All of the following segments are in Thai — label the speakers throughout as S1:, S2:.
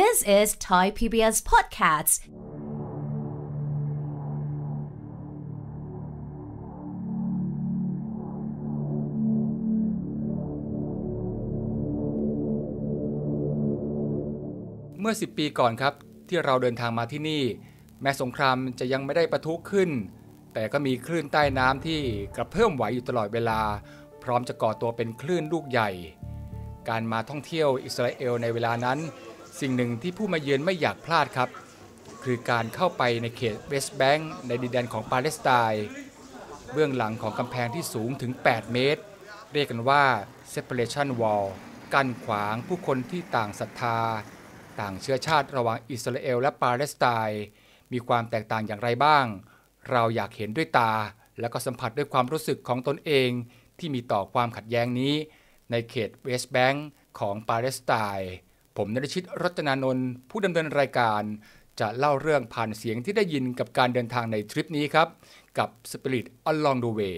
S1: This is Thai PBS p o d c a s t เมื่อ 10 ปีก่อนครับที่เราเดิ
S2: นทางมาที่นี่ แม้สงครามจะยังไม่ได้ประทุขึ้น แต่ก็มีคลื่นใต้น้ำที่กระเพิ่มไหวอยู่ตลอดเวลา พร้อมจะก่อตัวเป็นคลื่นลูกใหญ่ การมาท่องเที่ยวอิสราเอลในเวลานั้นสิ่งหนึ่งที่ผู้มาเยือนไม่อยากพลาดครับ คือการเข้าไปในเขตเวสต์แบงค์ในดินแดนของปาเลสไตน์เบื้องหลังของกำแพงที่สูงถึง 8 เมตร เรียกกันว่า Separation Wall กั้นขวางผู้คนที่ต่างศรัทธา ต่างเชื้อชาติระหว่างอิสราเอลและปาเลสไตน์ มีความแตกต่างอย่างไรบ้าง เราอยากเห็นด้วยตา และก็สัมผัสด้วยความรู้สึกของตนเองที่มีต่อความขัดแย้งนี้ในเขตเวสต์แบงค์ของปาเลสไตน์ผมนรชิตรัตนานนท์ผู้ดำเนินรายการ จะเล่าเรื่องผ่านเสียงที่ได้ยินกับการเดินทางในทริปนี้ครับ กับ Spirit Along the Way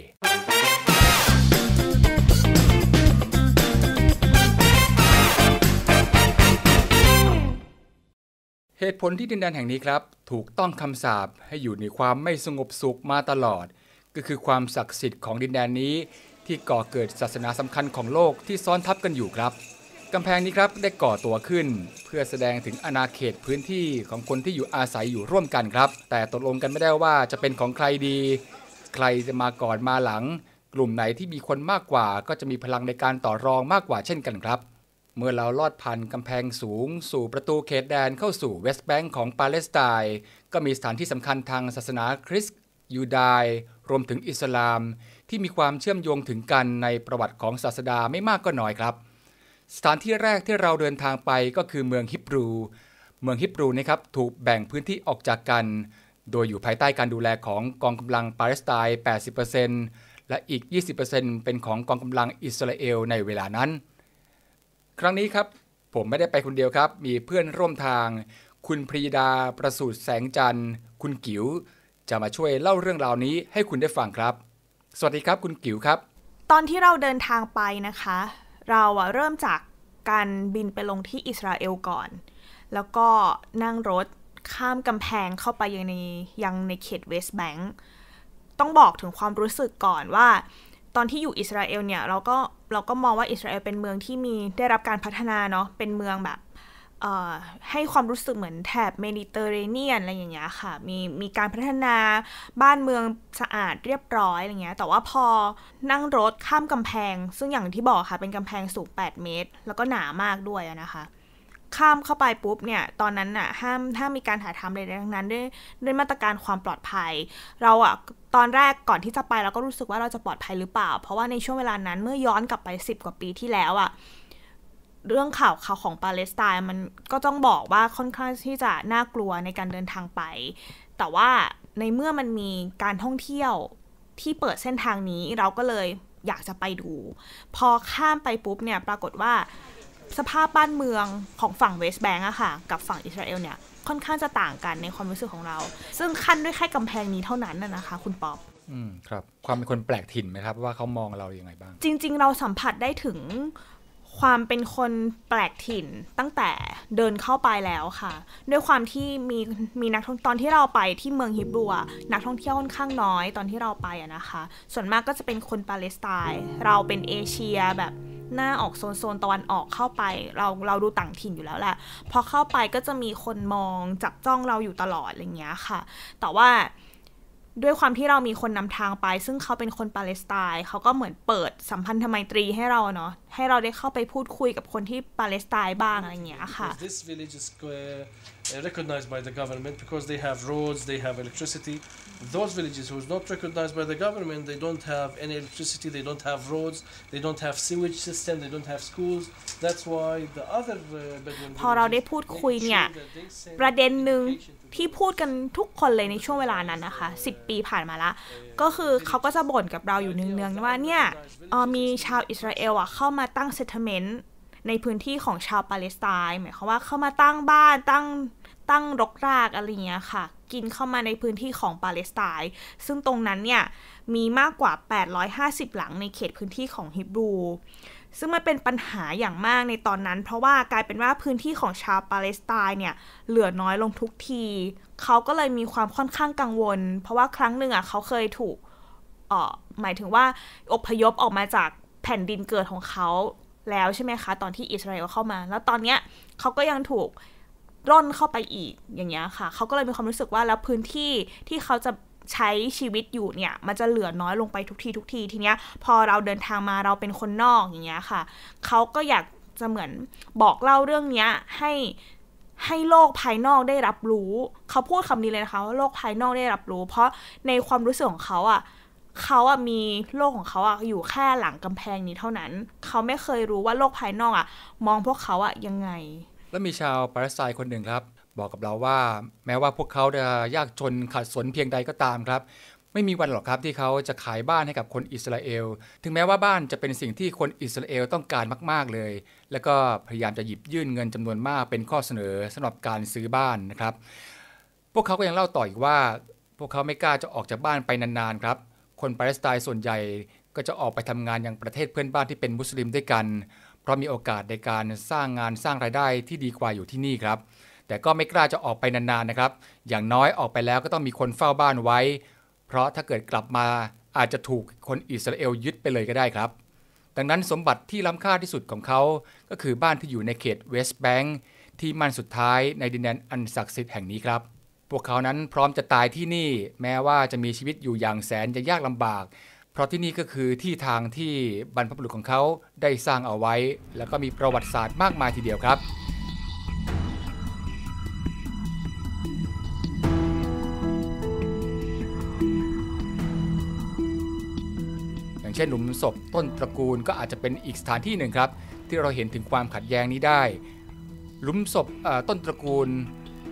S2: เหตุผลที่ดินแดนแห่งนี้ครับ ถูกต้องคำสาปให้อยู่ในความไม่สงบสุขมาตลอด ก็คือความศักดิ์สิทธิ์ของดินแดนนี้ ที่ก่อเกิดศาสนาสำคัญของโลกที่ซ้อนทับกันอยู่ครับกำแพงนี้ครับ ได้ก่อตัวขึ้นเพื่อแสดงถึงอาณาเขตพื้นที่ของคนที่อยู่อาศัยอยู่ร่วมกันครับ แต่ตกลงกันไม่ได้ว่าจะเป็นของใครดี ใครจะมาก่อนมาหลัง กลุ่มไหนที่มีคนมากกว่าก็จะมีพลังในการต่อรองมากกว่าเช่นกันครับ เมื่อเราลอดผ่านกำแพงสูง สู่ประตูเขตแดนเข้าสู่เวสต์แบงก์ของปาเลสไตน์ก็มีสถานที่สำคัญทางศาสนาคริสต์ยูดาย รวมถึงอิสลามที่มีความเชื่อมโยงถึงกันในประวัติของศาสดาไม่มากก็น้อยครับสถานที่แรกที่เราเดินทางไปก็คือเมืองฮิบรู เมืองฮิบรูนะครับถูกแบ่งพื้นที่ออกจากกัน โดยอยู่ภายใต้การดูแลของกองกำลังปาเลสไตน์ 80%และอีก 20%เป็นของกองกำลังอิสราเอลในเวลานั้น ครั้งนี้ครับ ผมไม่ได้ไปคนเดียวครับ มีเพื่อนร่วมทาง คุณพรีดา ประสูตรแสงจันทร์ คุณกิ๋วจะมาช่วยเล่าเรื่องราวนี้ให้คุณได้ฟังครับ สวัสดีครับคุณกิ๋วครับ
S1: ตอนที่เราเดินทางไปนะคะเราอะเริ่มจากการบินไปลงที่อิสราเอลก่อน แล้วก็นั่งรถข้ามกำแพงเข้าไปยังในยังในเขตเวสต์แบงค์ต้องบอกถึงความรู้สึกก่อนว่า ตอนที่อยู่อิสราเอลเนี่ยเราก็เราก็มองว่าอิสราเอลเป็นเมืองที่มีได้รับการพัฒนาเนาะเป็นเมืองแบบให้ความรู้สึกเหมือนแถบเมดิเตอร์เรเนียนอะไรอย่างเงี้ยค่ะ มีมีการพัฒนาบ้านเมืองสะอาดเรียบร้อยอะไรเงี้ย แต่ว่าพอนั่งรถข้ามกำแพง ซึ่งอย่างที่บอกค่ะ เป็นกำแพงสูง 8 เมตร แล้วก็หนามากด้วยนะคะ ข้ามเข้าไปปุ๊บเนี่ยตอนนั้นอ่ะห้ามถ้ามีการถ่ายทำอะไรทั้งนั้นด้วยด้วยมาตรการความปลอดภัย เราอะตอนแรกก่อนที่จะไปเราก็รู้สึกว่าเราจะปลอดภัยหรือเปล่า เพราะว่าในช่วงเวลานั้นเมื่อย้อนกลับไป 10 กว่าปีที่แล้วอะเรื่องข่าวข่าวของปาเลสไตน์มันก็ต้องบอกว่าค่อนข้างที่จะน่ากลัวในการเดินทางไป แต่ว่าในเมื่อมันมีการท่องเที่ยวที่เปิดเส้นทางนี้เราก็เลยอยากจะไปดู พอข้ามไปปุ๊บเนี่ยปรากฏว่าสภาพบ้านเมืองของฝั่งเวสต์แบงก์อะค่ะกับฝั่งอิสราเอลเนี่ยค่อนข้างจะต่างกันในความรู้สึกของเรา ซึ่งขั้นด้วยแค่กำแพงนี้เท่านั้นนะคะ คุณป๊อป
S2: อืม ครับ ความเป็นคนแปลกถิ่นไหมครับว่าเขามองเราอย่างไงบ้าง
S1: จริง ๆเราสัมผัสได้ถึงความเป็นคนแปลกถิ่นตั้งแต่เดินเข้าไปแล้วค่ะ ด้วยความที่มีมีนักท่องตอนที่เราไปที่เมืองฮิบรัว นักท่องเที่ยวค่อนข้างน้อยตอนที่เราไปอะนะคะ ส่วนมากก็จะเป็นคนปาเลสไตน์เราเป็นเอเชีย แบบหน้าออกโซนโซนตะวันออกเข้าไป เราเราดูต่างถิ่นอยู่แล้วแหละพอเข้าไปก็จะมีคนมองจับจ้องเราอยู่ตลอดอะไรเงี้ยค่ะแต่ว่าด้วยความที่เรามีคนนำทางไป ซึ่งเขาเป็นคนปาเลสไตน์ เขาก็เหมือนเปิดสัมพันธไมตรีให้เราเนาะ ให้เราได้เข้าไปพูดคุยกับคนที่ปาเลสไตน์บ้างอะไรเงี้ยค่ะ recognized by the government because they have roads, they have electricity. Those villages who's not recognized by the government, they don't have any electricity, they don't have roads, they don't have sewage system, they don't have schools. That's why the other พอเราได้พูดคุยเนี่ย ประเด็นหนึ่งที่พูดกันทุกคนเลยในช่วงเวลานั้นนะคะ 10 ปีผ่านมาละในพื้นที่ของชาวปาเลสไตน์หมายความว่าเข้ามาตั้งบ้านตั้งตั้งรกรากอะไรเงี้ยค่ะกินเข้ามาในพื้นที่ของปาเลสไตน์ซึ่งตรงนั้นเนี่ยมีมากกว่า 850 หลังในเขตพื้นที่ของฮิบรู ซึ่งมันเป็นปัญหาอย่างมากในตอนนั้นเพราะว่ากลายเป็นว่าพื้นที่ของชาวปาเลสไตน์เนี่ยเหลือน้อยลงทุกทีเขาก็เลยมีความค่อนข้างกังวล เพราะว่าครั้งหนึ่งอ่ะเขาเคยถูกออหมายถึงว่าอพยพออกมาจากแผ่นดินเกิดของเขาแล้วใช่ไหมคะ ตอนที่อิสราเอลเข้ามา แล้วตอนเนี้ยเขาก็ยังถูกร่นเข้าไปอีกอย่างเงี้ยค่ะเขาก็เลยมีความรู้สึกว่าแล้วพื้นที่ที่เขาจะใช้ชีวิตอยู่เนี่ย มันจะเหลือน้อยลงไปทุกทีทุกทีทีเนี้ย พอเราเดินทางมาเราเป็นคนนอกอย่างเงี้ยค่ะเขาก็อยากจะเหมือนบอกเล่าเรื่องเนี้ยให้ ให้โลกภายนอกได้รับรู้ เขาพูดคำนี้เลยนะคะว่าโลกภายนอกได้รับรู้ เพราะในความรู้สึกของเขาอะ่ะเขาอะมีโลกของเขาอะอยู่แค่หลังกำแพงนี้เท่านั้น เขาไม่เคยรู้ว่าโลกภายนอกอะมองพวกเขาอะยังไง
S2: แล้วมีชาวปาเลสไตน์คนหนึ่งครับ บอกกับเราว่า แม้ว่าพวกเขาจะยากจนขัดสนเพียงใดก็ตามครับ ไม่มีวันหรอกครับที่เขาจะขายบ้านให้กับคนอิสราเอลถึงแม้ว่าบ้านจะเป็นสิ่งที่คนอิสราเอลต้องการมาก ๆ เลย แล้วก็พยายามจะหยิบยื่นเงินจำนวนมากเป็นข้อเสนอสำหรับการซื้อบ้านนะครับ พวกเขาก็ยังเล่าต่ออีกว่า พวกเขาไม่กล้าจะออกจากบ้านไปนานๆครับคนปาเลสไตน์ส่วนใหญ่ก็จะออกไปทำงานยังประเทศเพื่อนบ้านที่เป็นมุสลิมด้วยกัน เพราะมีโอกาสในการสร้างงานสร้างรายได้ที่ดีกว่าอยู่ที่นี่ครับ แต่ก็ไม่กล้าจะออกไปนานๆนะครับอย่างน้อยออกไปแล้วก็ต้องมีคนเฝ้าบ้านไว้ เพราะถ้าเกิดกลับมาอาจจะถูกคนอิสราเอลยึดไปเลยก็ได้ครับดังนั้นสมบัติที่ล้ำค่าที่สุดของเขาก็คือบ้านที่อยู่ในเขตเวสต์แบงค์ที่มันสุดท้ายในดินแดนอันศักดิ์สิทธิ์แห่งนี้ครับพวกเขานั้นพร้อมจะตายที่นี่แม้ว่าจะมีชีวิตอยู่อย่างแสนจะยากลำบาก เพราะที่นี่ก็คือที่ทางที่บรรพบุรุษของเขาได้สร้างเอาไว้ แล้วก็มีประวัติศาสตร์มากมายทีเดียวครับ อย่างเช่นหลุมศพต้นตระกูลก็อาจจะเป็นอีกสถานที่หนึ่งครับ ที่เราเห็นถึงความขัดแย้งนี้ได้หลุมศพต้นตระกูล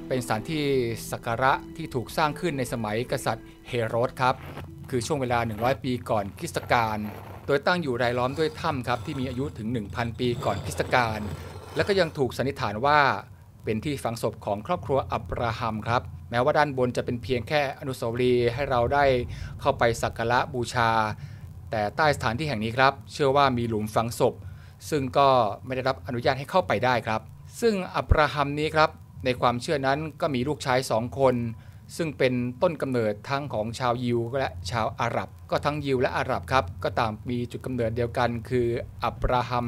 S2: เป็นสถานที่สักการะที่ถูกสร้างขึ้นในสมัยกษัตริย์เฮโรดครับ คือช่วงเวลา 100 ปีก่อนคริสตกาลโดยตั้งอยู่รายล้อมด้วยถ้ำครับที่มีอายุถึง 1,000 ปีก่อนคริสตกาลและก็ยังถูกสันนิษฐานว่าเป็นที่ฝังศพของครอบครัวอับราฮัมครับ แม้ว่าด้านบนจะเป็นเพียงแค่อนุสาวรีย์ให้เราได้เข้าไปสักการะบูชา แต่ใต้สถานที่แห่งนี้ครับ เชื่อว่ามีหลุมฝังศพ ซึ่งก็ไม่ได้รับอนุญาตให้เข้าไปได้ครับ ซึ่งอับราฮัมนี้ครับในความเชื่อนั้นก็มีลูกชายสองคน ซึ่งเป็นต้นกำเนิดทั้งของชาวยิวและชาวอาหรับก็ทั้งยิวและอาหรับครับ ก็ตามมีจุดกำเนิดเดียวกัน คืออับราฮัม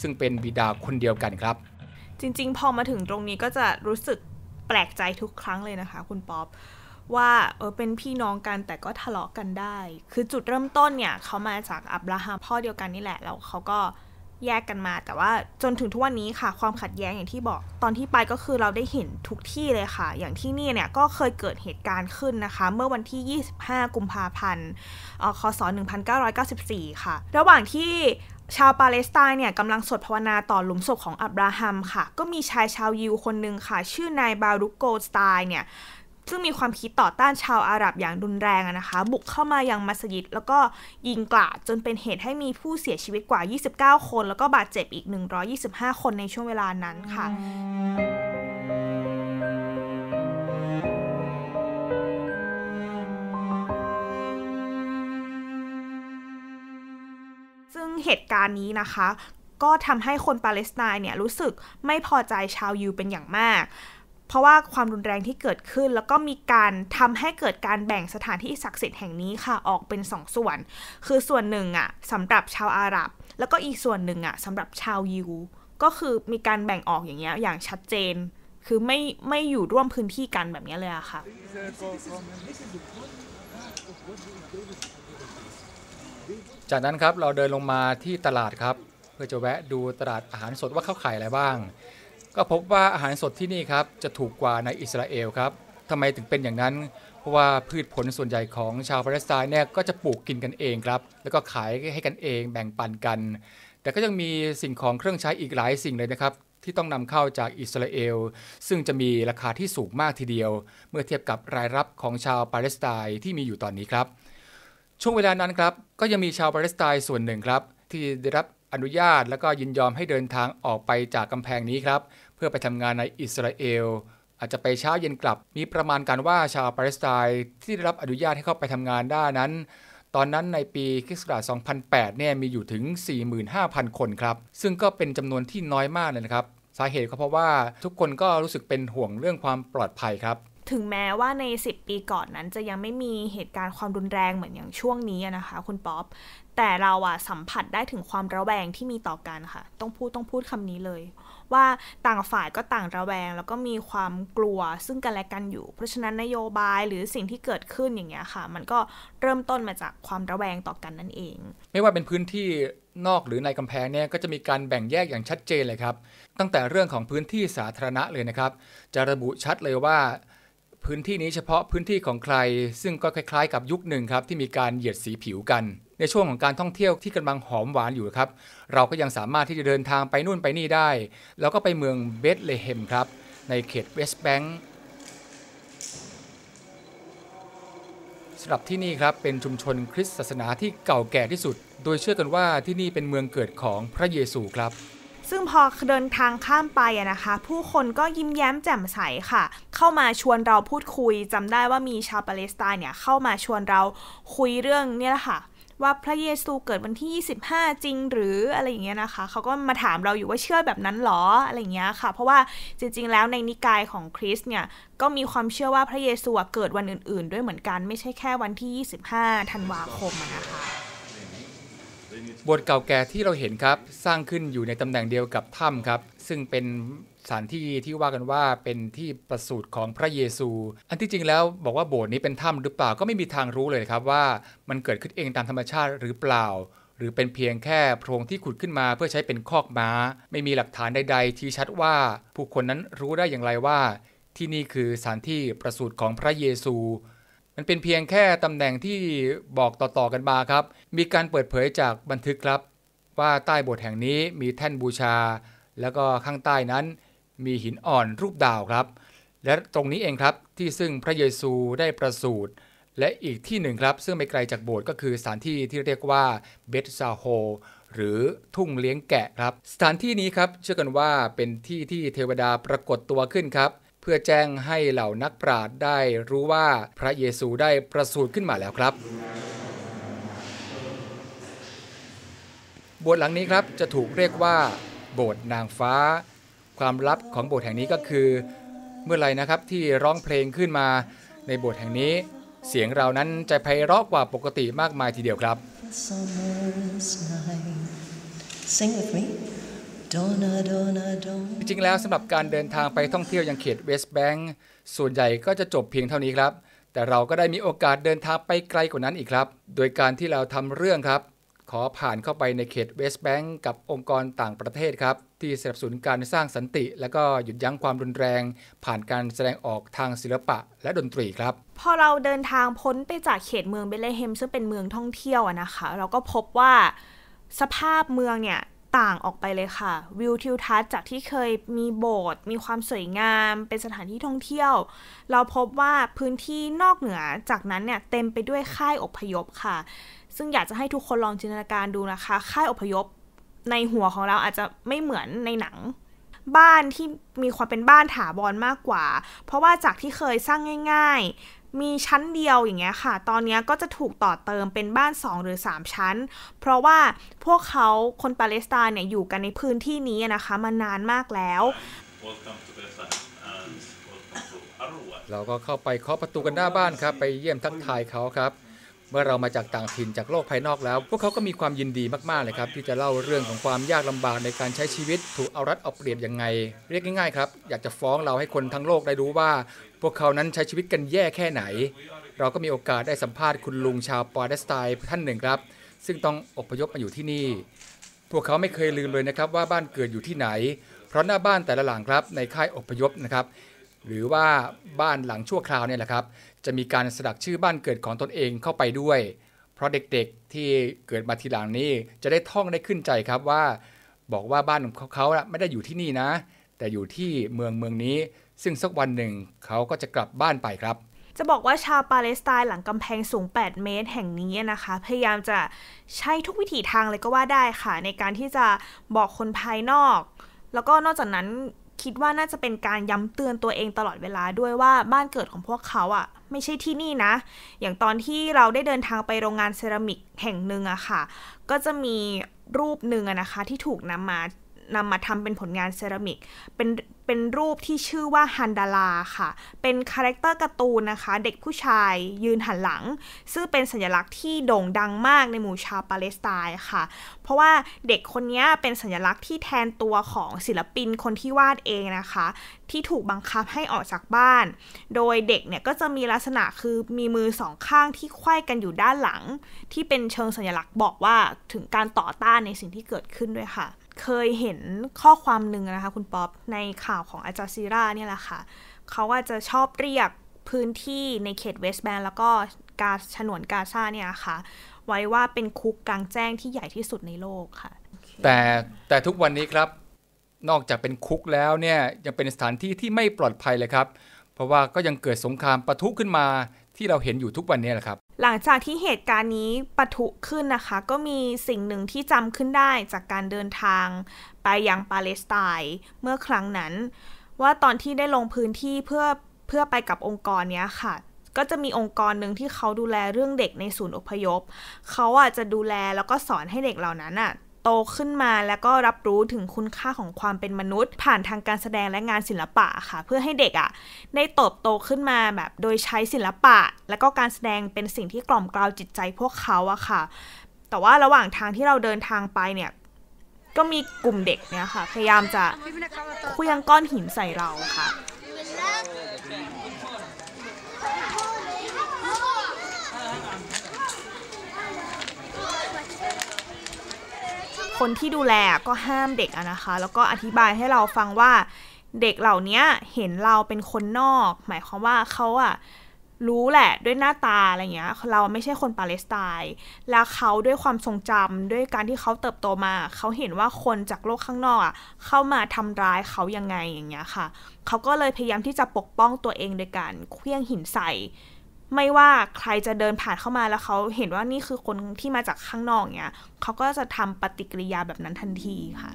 S2: ซึ่งเป็นบิดาคนเดียวกันครับ
S1: จริงๆ พอมาถึงตรงนี้ก็จะรู้สึกแปลกใจทุกครั้งเลยนะคะคุณป๊อปว่าเออเป็นพี่น้องกันแต่ก็ทะเลาะกันได้ คือจุดเริ่มต้นเนี่ยเขามาจากอับราฮัมพ่อเดียวกันนี่แหละแล้วเขาก็แยกกันมาแต่ว่าจนถึงทุกวันนี้ค่ะ ความขัดแย้งอย่างที่บอกตอนที่ไปก็คือเราได้เห็นทุกที่เลยค่ะ อย่างที่นี่เนี่ยก็เคยเกิดเหตุการณ์ขึ้นนะคะ เมื่อวันที่ 25 กุมภาพันธ์คศ 1994 ค่ะ ระหว่างที่ชาวปาเลสไตน์เนี่ยกำลังสดภาวนาต่อหลุมศพของอับราฮัมค่ะ ก็มีชายชาวยิวคนหนึ่งค่ะ ชื่อนายบารุกโกสไตน์เนี่ยซึ่งมีความคิดต่อต้านชาวอาหรับอย่างรุนแรงนะคะ บุกเข้ามายังมัสยิดแล้วก็ยิงกลาดจนเป็นเหตุให้มีผู้เสียชีวิตกว่า 29 คน แล้วก็บาดเจ็บอีก 125 คนในช่วงเวลานั้นค่ะ ซึ่งเหตุการณ์นี้นะคะ ก็ทำให้คนปาเลสไตน์เนี่ยรู้สึกไม่พอใจชาวยูเป็นอย่างมากเพราะว่าความรุนแรงที่เกิดขึ้น แล้วก็มีการทำให้เกิดการแบ่งสถานที่ศักดิ์สิทธิ์แห่งนี้ค่ะออกเป็น2สส่วน คือส่วนหนึ่งอะ่ะสำหรับชาวอาหรับ แล้วก็อีกส่วนหนึ่งอะ่ะสำหรับชาวยิวก็คือมีการแบ่งออกอย่างเงี้ยอย่างชัดเจน คือไม่ไม่อยู่ร่วมพื้นที่กันแบบนี้เลยอะค่ะ จา
S2: กนั้นครับเราเดินลงมาที่ตลาดครับ เพื่อจะแวะดูตลาดอาหารสดว่าเขาขายอะไรบ้างก็พบว่าอาหารสดที่นี่ครับ จะถูกกว่าในอิสราเอลครับ ทำไมถึงเป็นอย่างนั้น เพราะว่าพืชผลส่วนใหญ่ของชาวปาเลสไตน์เนี่ยก็จะปลูกกินกันเองครับ แล้วก็ขายให้กันเองแบ่งปันกัน แต่ก็ยังมีสิ่งของเครื่องใช้อีกหลายสิ่งเลยนะครับ ที่ต้องนำเข้าจากอิสราเอล ซึ่งจะมีราคาที่สูงมากทีเดียว เมื่อเทียบกับรายรับของชาวปาเลสไตน์ที่มีอยู่ตอนนี้ครับ ช่วงเวลานั้นครับก็ยังมีชาวปาเลสไตน์ส่วนหนึ่งครับ ที่ได้รับอนุญาตและก็ยินยอมให้เดินทางออกไปจากกำแพงนี้ครับ เพื่อไปทำงานในอิสราเอล อาจจะไปเช้าเย็นกลับ มีประมาณการว่าชาวปาเลสไตน์ที่ได้รับอนุญาตให้เข้าไปทำงานได้นั้น ตอนนั้นในปีคศ2008เนี่ยมีอยู่ถึง 45,000 คนครับ ซึ่งก็เป็นจำนวนที่น้อยมากเลยนะครับ สาเหตุก็เพราะว่าทุกคนก็รู้สึกเป็นห่วงเรื่องความปลอดภัยครับ
S1: ถึงแม้ว่าใน 10 ปีก่อนนั้น จะยังไม่มีเหตุการณ์ความรุนแรงเหมือนอย่างช่วงนี้นะคะคุณป๊อป แต่เราอะสัมผัสได้ถึงความระแวงที่มีต่อกันค่ะต้องพูดต้องพูดคำนี้เลย ว่าต่างฝ่ายก็ต่างระแวง แล้วก็มีความกลัวซึ่งกันและกันอยู่ เพราะฉะนั้นนโยบายหรือสิ่งที่เกิดขึ้นอย่างเงี้ยค่ะ มันก็เริ่มต้นมาจากความระแวงต่อกันนั่นเอง
S2: ไม่ว่าเป็นพื้นที่นอกหรือในกำแพงเนี่ยก็จะมีการแบ่งแยกอย่างชัดเจนเลยครับตั้งแต่เรื่องของพื้นที่สาธารณะเลยนะครับ จะระบุชัดเลยว่าพื้นที่นี้เฉพาะพื้นที่ของใครซึ่งก็คล้ายๆ กับยุคหนึ่งครับที่มีการเหยียดสีผิวกัน ในช่วงของการท่องเที่ยวที่กำลังหอมหวานอยู่ครับ เราก็ยังสามารถที่จะเดินทางไปนู่นไปนี่ได้แล้วก็ไปเมืองเบธเลเฮมครับ ในเขตเวสต์แบงก์สำหรับที่นี่ครับเป็นชุมชนคริสต์ศาสนาที่เก่าแก่ที่สุด โดยเชื่อกันว่าที่นี่เป็นเมืองเกิดของพระเยซูครับ
S1: ซึ่ง พอเดินทางข้ามไปนะคะ ผู้คนก็ยิ้มแย้มแจ่มใสค่ะ เข้ามาชวนเราพูดคุยจำได้ว่ามีชาวปาเลสไตน์เนี่ยเข้ามาชวนเราคุยเรื่องเนี่ยแหละค่ะ ว่าพระเยซูเกิดวันที่ 25 จริง หรืออะไรอย่างเงี้ยนะคะเขาก็มาถามเราอยู่ว่าเชื่อแบบนั้นหรออะไรอย่างเงี้ยค่ะ เพราะว่าจริง ๆ แล้วในนิกายของคริสเนี่ยก็มีความเชื่อว่าพระเยซูเกิดวันอื่น ๆ ด้วยเหมือนกันไม่ใช่แค่วันที่ 25 ธันวาคมนะคะ
S2: บเก่าแก่ที่เราเห็นครับสร้างขึ้นอยู่ในตำแหน่งเดียวกับถ้ำครับ ซึ่งเป็นสถานที่ที่ว่ากันว่าเป็นที่ประสูติของพระเยซู อันที่จริงแล้วบอกว่าโบสถ์นี้เป็นถ้ำหรือเปล่าก็ไม่มีทางรู้เลยครับว่ามันเกิดขึ้นเองตามธรรมชาติหรือเปล่า หรือเป็นเพียงแค่โพรงที่ขุดขึ้นมาเพื่อใช้เป็นคอกม้า ไม่มีหลักฐานใด ๆ ที่ชัดว่าผู้คนนั้นรู้ได้อย่างไรว่า ที่นี่คือสถานที่ประสูติของพระเยซูมันเป็นเพียงแค่ตำแหน่งที่บอกต่อๆกันมาครับ มีการเปิดเผยจากบันทึกครับ ว่าใต้โบสถ์แห่งนี้มีแท่นบูชา แล้วก็ข้างใต้นั้นมีหินอ่อนรูปดาวครับ และตรงนี้เองครับที่ซึ่งพระเยซูได้ประสูติและอีกที่หนึ่งครับ ซึ่งไม่ไกลจากโบสถ์ก็คือสถานที่ที่เรียกว่าเบธซาโฮหรือทุ่งเลี้ยงแกะครับ สถานที่นี้ครับเชื่อกันว่าเป็นที่ที่เทวดาปรากฏตัวขึ้นครับเพื่อแจ้งให้เหล่านักปราชญ์ได้รู้ว่าพระเยซูได้ประสูติขึ้นมาแล้วครับโบสถ์หลังนี้ครับจะถูกเรียกว่า โบสถ์นางฟ้า ความลับของโบสถ์แห่งนี้ก็คือเมื่อไรนะครับที่ร้องเพลงขึ้นมาในโบสถ์แห่งนี้เสียงเรานั้นจะไพเราะกว่าปกติมากมายทีเดียวครับ Sing with me. จริงแล้วสำหรับการเดินทางไปท่องเที่ยวยังเขตเวสต์แบงก์ส่วนใหญ่ก็จะจบเพียงเท่านี้ครับ แต่เราก็ได้มีโอกาสเดินทางไปไกลกว่านั้นอีกครับ โดยการที่เราทำเรื่องครับ ขอผ่านเข้าไปในเขตเวสต์แบงก์กับองค์กรต่างประเทศครับ ที่สนับสนุนการสร้างสันติ และก็หยุดยั้งความรุนแรง ผ่านการแสดงออกทางศิลปะและดนตรีครับ
S1: พอเราเดินทางพ้นไปจากเขตเมืองเบลเลเฮม ซึ่งเป็นเมืองท่องเที่ยวนะคะ เราก็พบว่าสภาพเมืองเนี่ยต่างออกไปเลยค่ะ วิวทิวทัศน์จากที่เคยมีโบสถ์มีความสวยงามเป็นสถานที่ท่องเที่ยว เราพบว่าพื้นที่นอกเหนือจากนั้นเนี่ยเต็มไปด้วยค่ายอพยพค่ะ ซึ่งอยากจะให้ทุกคนลองจินตนาการดูนะคะ ค่ายอพยพในหัวของเราอาจจะไม่เหมือนในหนัง บ้านที่มีความเป็นบ้านถาวรมากกว่า เพราะว่าจากที่เคยสร้างง่ายมีชั้นเดียวอย่างเงี้ยค่ะ ตอนนี้ก็จะถูกต่อเติมเป็นบ้าน 2 หรือ 3 ชั้น เพราะว่าพวกเขาคนปาเลสไตน์เนี่ย อยู่กันในพื้นที่นี้นะคะ มานานมากแล้ว
S2: เราก็เข้าไปเคาะประตูกันหน้าบ้านครับ ไปเยี่ยมทักทายเขาครับเมื่อเรามาจากต่างถิ่นจากโลกภายนอกแล้ว พวกเขาก็มีความยินดีมากๆเลยครับ ที่จะเล่าเรื่องของความยากลำบาก ในการใช้ชีวิตถูกเอารัดเอาเปรียบยังไง เรียกง่ายๆครับ อยากจะฟ้องเราให้คนทั้งโลกได้รู้ว่า พวกเขานั้นใช้ชีวิตกันแย่แค่ไหน เราก็มีโอกาสได้สัมภาษณ์คุณลุงชาวปาเลสไตน์ท่านหนึ่งครับ ซึ่งต้องอพยพมาอยู่ที่นี่ พวกเขาไม่เคยลืมเลยนะครับว่าบ้านเกิดอยู่ที่ไหน เพราะหน้าบ้านแต่ละหลังครับในค่ายอพยพนะครับ หรือว่าบ้านหลังชั่วคราวเนี่ยแหละครับจะมีการสลักชื่อบ้านเกิดของตนเองเข้าไปด้วย เพราะเด็กๆที่เกิดมาทีหลังนี้จะได้ท่องได้ขึ้นใจครับว่า บอกว่าบ้านของเขาไม่ได้อยู่ที่นี่นะ แต่อยู่ที่เมืองเมืองนี้ซึ่งสักวันหนึ่งเขาก็จะกลับบ้านไปครับ
S1: จะบอกว่าชาวปาเลสไตน์หลังกำแพงสูง 8 เมตรแห่งนี้นะคะ พยายามจะใช้ทุกวิถีทางเลยก็ว่าได้ค่ะในการที่จะบอกคนภายนอก แล้วก็นอกจากนั้นคิดว่าน่าจะเป็นการย้ำเตือนตัวเองตลอดเวลาด้วยว่าบ้านเกิดของพวกเขาอะ่ะ ไม่ใช่ที่นี่นะ อย่างตอนที่เราได้เดินทางไปโรงงานเซรามิกแห่งหนึ่งอะค่ะ ก็จะมีรูปหนึ่งอะนะคะที่ถูกนำมานำมาทำเป็นผลงานเซรามิกเป็นเป็นรูปที่ชื่อว่าฮันดาลาค่ะ เป็นคาแรคเตอร์การ์ตูนนะคะ เด็กผู้ชายยืนหันหลังซึ่งเป็นสัญลักษณ์ที่โด่งดังมากในหมู่ชาวปาเลสไตน์ค่ะเพราะว่าเด็กคนนี้เป็นสัญลักษณ์ที่แทนตัวของศิลปินคนที่วาดเองนะคะ ที่ถูกบังคับให้ออกจากบ้าน โดยเด็กเนี่ยก็จะมีลักษณะคือมีมือสองข้างที่ไขว้กันอยู่ด้านหลัง ที่เป็นเชิงสัญลักษณ์บอกว่าถึงการต่อต้านในสิ่งที่เกิดขึ้นด้วยค่ะเคยเห็นข้อความหนึ่งนะคะคุณป๊อปในข่าวของอาจาซีราเนี่ยแหละค่ะ เขาว่าจะชอบเรียกพื้นที่ในเขตเวสต์แบนก์แล้วก็กาฉนวนกาซาเนี่ยค่ะ ไว้ว่าเป็นคุกกลางแจ้งที่ใหญ่ที่สุดในโลกค่ะแต่
S2: แต่ทุกวันนี้ครับนอกจากเป็นคุกแล้วเนี่ย ยังเป็นสถานที่ที่ไม่ปลอดภัยเลยครับ เพราะว่าก็ยังเกิดสงครามปะทุขึ้นมาที่เราเห็นอยู่ทุกวันนี้แหละครับ
S1: หลังจากที่เหตุการณ์นี้ปะทุขึ้นนะคะ ก็มีสิ่งหนึ่งที่จำขึ้นได้จากการเดินทางไปยังปาเลสไตน์เมื่อครั้งนั้น ว่าตอนที่ได้ลงพื้นที่เพื่อเพื่อไปกับองค์กรเนี้ยค่ะ ก็จะมีองค์กรหนึ่งที่เขาดูแลเรื่องเด็กในศูนย์อพยพเขาอ่ะจะดูแลแล้วก็สอนให้เด็กเหล่านั้นอ่ะโตขึ้นมาแล้วก็รับรู้ถึงคุณค่าของความเป็นมนุษย์ ผ่านทางการแสดงและงานศิลปะค่ะ เพื่อให้เด็กอะ่ะได้เติบโตขึ้นมาแบบโดยใช้ศิลปะแล้วก็การแสดงเป็นสิ่งที่กล่อมกล่าวจิตใจพวกเขาอะค่ะ แต่ว่าระหว่างทางที่เราเดินทางไปเนี่ยก็มีกลุ่มเด็กเนี่ยค่ะพยายามจะคุยงก้อนหินใส่เราค่ะคนที่ดูแลก็ห้ามเด็กนะคะ แล้วก็อธิบายให้เราฟังว่าเด็กเหล่านี้เห็นเราเป็นคนนอก หมายความว่าเขาอะรู้แหละด้วยหน้าตาอะไรเงี้ยเราไม่ใช่คนปาเลสไตน์แล้วเขาด้วยความทรงจำด้วยการที่เขาเติบโตมา เขาเห็นว่าคนจากโลกข้างนอกอะเข้ามาทำร้ายเขายังไงอย่างเงี้ยค่ะเขาก็เลยพยายามที่จะปกป้องตัวเองโดยการเคลี้ยงหินใส่ไม่ว่าใครจะเดินผ่านเข้ามาแล้วเขาเห็นว่านี่คือคนที่มาจากข้างนอกเนี่ย เขาก็จะทำปฏิกิริยาแบบนั้นทันทีค่ะ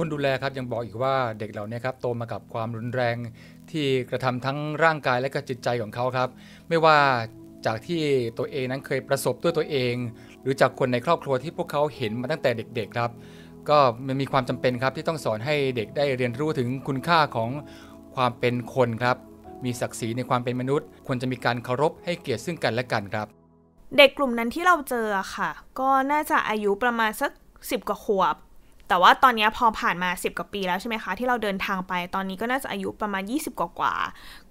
S2: คนดูแลครับยังบอกอีกว่าเด็กเหล่านี้ครับโตมากับความรุนแรงที่กระทำทั้งร่างกายและก็จิตใจของเขาครับไม่ว่าจากที่ตัวเองนั้นเคยประสบด้วยตัวเอง หรือจากคนในครอบครัวที่พวกเขาเห็นมาตั้งแต่เด็ก ๆครับ ก็มันมีความจำเป็นครับที่ต้องสอนให้เด็กได้เรียนรู้ถึงคุณค่าของความเป็นคนครับมีศักดิ์ศรีในความเป็นมนุษย์ ควรจะมีการเคารพให้เกียรติซึ่งกันและกันครับ
S1: เด็กกลุ่มนั้นที่เราเจอค่ะ ก็น่าจะอายุประมาณสักสิบกว่าขวบแต่ว่าตอนนี้พอผ่านมา 10 กว่าปีแล้วใช่ไหมคะ ที่เราเดินทางไปตอนนี้ก็น่าจะอายุประมาณ 20 กว่ากว่า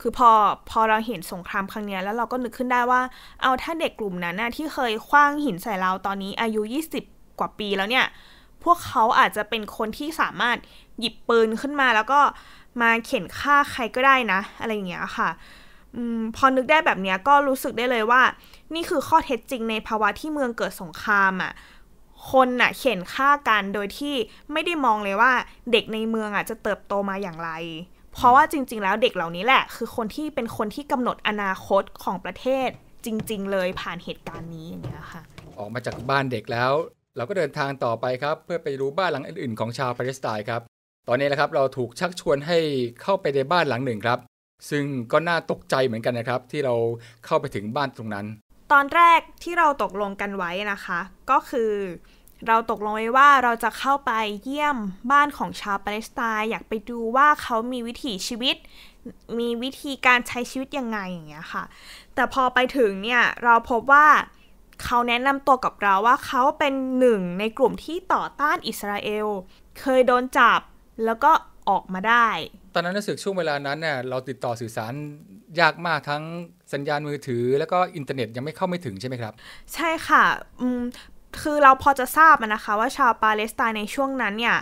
S1: คือพอพอเราเห็นสงครามครั้งนี้แล้วเราก็นึกขึ้นได้ว่าเอาถ้าเด็กกลุ่มนั้นนะที่เคยคว้างหินใส่เราตอนนี้อายุ 20 กว่าปีแล้วเนี่ยพวกเขาอาจจะเป็นคนที่สามารถหยิบปืนขึ้นมาแล้วก็มาเข็นฆ่าใครก็ได้นะอะไรอย่างเงี้ยค่ะอพอนึกได้แบบนี้ก็รู้สึกได้เลยว่า นี่คือข้อเท็จจริงในภาวะที่เมืองเกิดสงครามอะ่ะคนน่ะเข็นฆ่ากันโดยที่ไม่ได้มองเลยว่าเด็กในเมืองอ่ะจะเติบโตมาอย่างไร เพราะว่าจริง ๆ แล้วเด็กเหล่านี้แหละคือคนที่เป็นคนที่กำหนดอนาคตของประเทศจริงๆ เลยผ่านเหตุการณ์นี้อย่างเงี้ยค่ะ
S2: ออกมาจากบ้านเด็กแล้ว เราก็เดินทางต่อไปครับเพื่อไปรู้บ้านหลังอื่นๆของชาวปาเลสไตน์ครับตอนนี้แหละครับเราถูกชักชวนให้เข้าไปในบ้านหลังหนึ่งครับ ซึ่งก็น่าตกใจเหมือนกันนะครับ ที่เราเข้าไปถึงบ้านตรงนั้น
S1: ตอนแรกที่เราตกลงกันไว้นะคะ ก็คือเราตกลงไว้ว่าเราจะเข้าไปเยี่ยมบ้านของชาวปาเลสไตน์อยากไปดูว่าเขามีวิถีชีวิต มีวิธีการใช้ชีวิตยังไงอย่างเงี้ยค่ะแต่พอไปถึงเนี่ยเราพบว่าเขาแนะนำตัวกับเราว่าเขาเป็นหนึ่งในกลุ่มที่ต่อต้านอิสราเอล เคยโดนจับแล้วก็ออกมาได้ตอนนั้นรู้สึกช่วงเ
S2: วลานั้นเนี่ยเราติดต่อสื่อสารยากมากทั้งสัญญาณมือถือ แล้วก็อินเทอร์เน็ตยังไม่เข้าไม่ถึงใช่ไหมครับ
S1: ใช่ค่ะ คือเราพอจะทราบนะคะว่าชาวปาเลสไตน์ในช่วงนั้นเนี่ย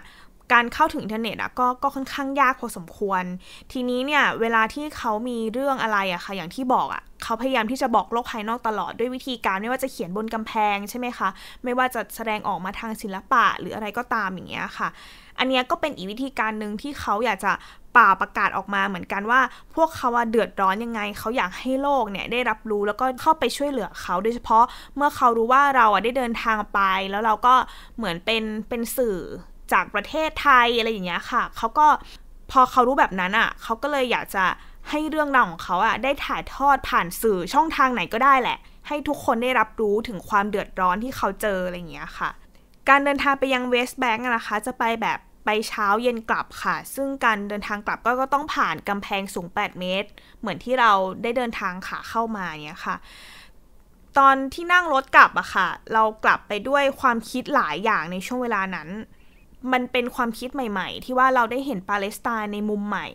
S1: การเข้าถึงอินเทอร์เน็ตอะก็ก็ค่อนข้างยากพอสมควร ทีนี้เนี่ยเวลาที่เขามีเรื่องอะไรอะค่ะ อย่างที่บอกอะเขาพยายามที่จะบอกโลกภายนอกตลอดด้วยวิธีการไม่ว่าจะเขียนบนกำแพงใช่ไหมคะ ไม่ว่าจะแสดงออกมาทางศิลปะหรืออะไรก็ตามอย่างเงี้ยค่ะ อันเนี้ยก็เป็นอีกวิธีการหนึ่งที่เขาอยากจะป่าประกาศออกมาเหมือนกันว่า พวกเขาวเดือดร้อนยังไง เขาอยากให้โลกเนี่ยได้รับรู้แล้วก็เข้าไปช่วยเหลือเขาโดยเฉพาะเมื่อเขารู้ว่าเราได้เดินทางไป แล้วเราก็เหมือนเป็นเป็นสื่อจากประเทศไทยอะไรอย่างเงี้ยค่ะเขาก็พอเขารู้แบบนั้นอ่ะเขาก็เลยอยากจะให้เรื่องราวของเขาอ่ะได้ถ่ายทอดผ่านสื่อช่องทางไหนก็ได้แหละ ให้ทุกคนได้รับรู้ถึงความเดือดร้อนที่เขาเจออะไรอย่างเงี้ยค่ะ การเดินทางไปยังเวสต์แบงก์นะคะ จะไปแบบไปเช้าเย็นกลับค่ะ ซึ่งการเดินทางกลับก็กต้องผ่านกำแพงสูง 8 เมตร เหมือนที่เราได้เดินทางขาเข้ามาเนี่ยค่ะ ตอนที่นั่งรถกลับอะค่ะ เรากลับไปด้วยความคิดหลายอย่างในช่วงเวลานั้นมันเป็นความคิดใหม่ๆที่ว่าเราได้เห็นปาเลสไตน์ในมุมใหม่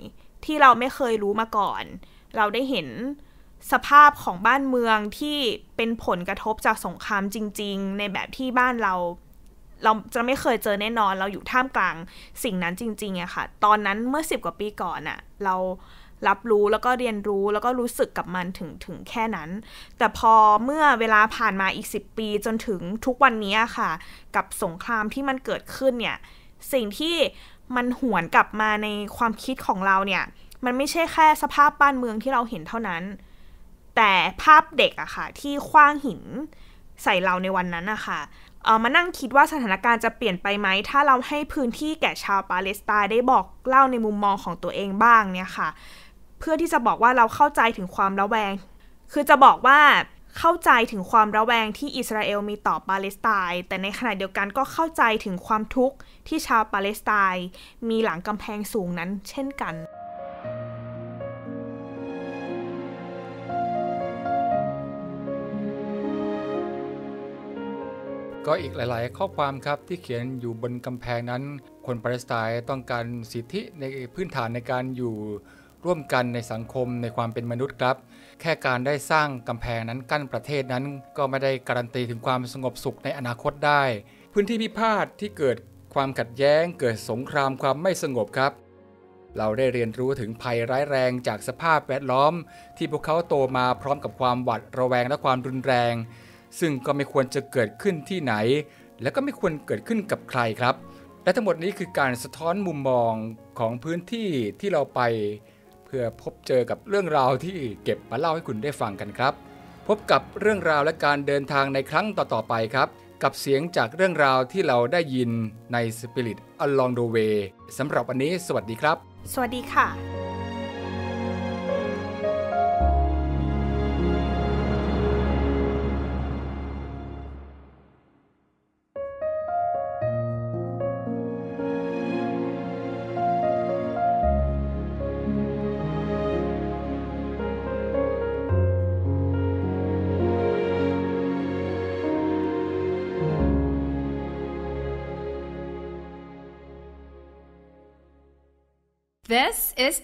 S1: ที่เราไม่เคยรู้มาก่อน เราได้เห็นสภาพของบ้านเมืองที่เป็นผลกระทบจากสงครามจริงๆ ในแบบที่บ้านเรา เราจะไม่เคยเจอแน่นอนเราอยู่ท่ามกลาง สิ่งนั้นจริงๆอะค่ะตอนนั้นเมื่อสิบกว่าปีก่อนอะเรารับรู้แล้วก็เรียนรู้แล้วก็รู้สึกกับมันถึงถึงแค่นั้น แต่พอเมื่อเวลาผ่านมาอีก 10 ปีจนถึงทุกวันนี้ค่ะ กับสงครามที่มันเกิดขึ้นเนี่ย สิ่งที่มันหวนกลับมาในความคิดของเราเนี่ย มันไม่ใช่แค่สภาพบ้านเมืองที่เราเห็นเท่านั้น แต่ภาพเด็กอะค่ะ ที่คว้างหินใส่เราในวันนั้นอะค่ะเออมานั่งคิดว่าสถานการณ์จะเปลี่ยนไปไหมถ้าเราให้พื้นที่แก่ชาวปาเลสไตน์ได้บอกเล่าในมุมมองของตัวเองบ้างเนี่ยค่ะเพื่อที่จะบอกว่าเราเข้าใจถึงความระแวง คือจะบอกว่าเข้าใจถึงความระแวงที่อิสราเอล มีต่อปาเลสไตน์ แต่ในขณะเดียวกันก็เข้าใจถึงความทุกข์ที่ชาวปาเลสไตน์มีหลังกำแพงสูงนั้น เช่นกัน
S2: ก็อีกหลาย ๆ ข้อความครับที่เขียนอยู่บนกำแพงนั้น คนปาเลสไตน์ต้องการสิทธิในพื้นฐานในการอยู่ร่วมกันในสังคมในความเป็นมนุษย์ครับ แค่การได้สร้างกำแพงนั้นกั้นประเทศนั้น ก็ไม่ได้การันตีถึงความสงบสุขในอนาคตได้ พื้นที่พิพาทที่เกิดความขัดแย้ง เกิดสงครามความไม่สงบครับ เราได้เรียนรู้ถึงภัยร้ายแรงจากสภาพแวดล้อม ที่พวกเขาโตมาพร้อมกับความหวาดระแวงและความรุนแรง ซึ่งก็ไม่ควรจะเกิดขึ้นที่ไหน และก็ไม่ควรเกิดขึ้นกับใครครับ และทั้งหมดนี้คือการสะท้อนมุมมองของพื้นที่ที่เราไปเพื่อพบเจอกับเรื่องราวที่เก็บมาเล่าให้คุณได้ฟังกันครับ พบกับเรื่องราวและการเดินทางในครั้งต่อๆไปครับ กับเสียงจากเรื่องราวที่เราได้ยินใน Spirit Along the Way สำหรับวันนี้สวัสดีครับ
S1: สวัสดีค่ะ